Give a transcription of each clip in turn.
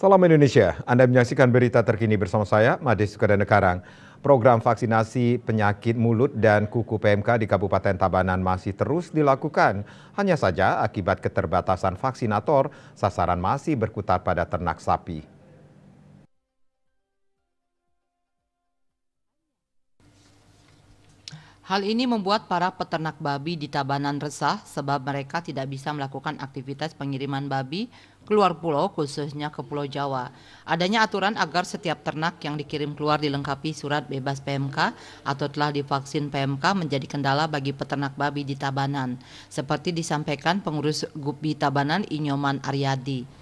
Salam Indonesia, Anda menyaksikan berita terkini bersama saya, Made Sukadana Karang. Program vaksinasi penyakit mulut dan kuku PMK di Kabupaten Tabanan masih terus dilakukan. Hanya saja akibat keterbatasan vaksinator, sasaran masih berkutat pada ternak sapi. Hal ini membuat para peternak babi di Tabanan resah sebab mereka tidak bisa melakukan aktivitas pengiriman babi keluar pulau khususnya ke Pulau Jawa. Adanya aturan agar setiap ternak yang dikirim keluar dilengkapi surat bebas PMK atau telah divaksin PMK menjadi kendala bagi peternak babi di Tabanan, seperti disampaikan pengurus Gupi Tabanan Inyoman Aryadi.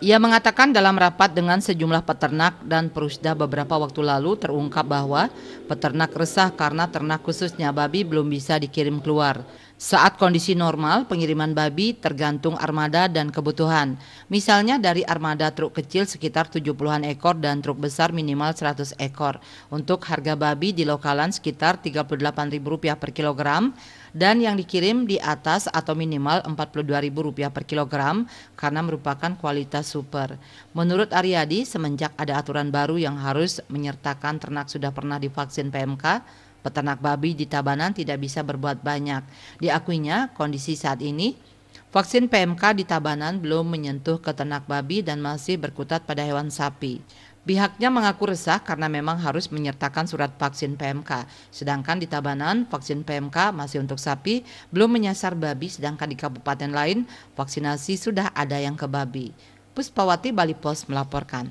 Ia mengatakan dalam rapat dengan sejumlah peternak dan perusda beberapa waktu lalu terungkap bahwa peternak resah karena ternak khususnya babi belum bisa dikirim keluar. Saat kondisi normal, pengiriman babi tergantung armada dan kebutuhan. Misalnya dari armada truk kecil sekitar 70-an ekor dan truk besar minimal 100 ekor. Untuk harga babi di lokalan sekitar Rp38.000 per kilogram dan yang dikirim di atas atau minimal Rp42.000 per kilogram karena merupakan kualitas super. Menurut Ariadi, semenjak ada aturan baru yang harus menyertakan ternak sudah pernah divaksin PMK, Peternak babi di Tabanan tidak bisa berbuat banyak. Diakuinya, kondisi saat ini Vaksin PMK di Tabanan belum menyentuh ke ternak babi dan masih berkutat pada hewan sapi. Pihaknya mengaku resah karena memang harus menyertakan surat vaksin PMK. Sedangkan di Tabanan, vaksin PMK masih untuk sapi, belum menyasar babi sedangkan di kabupaten lain vaksinasi sudah ada yang ke babi. Puspawati Bali Pos melaporkan.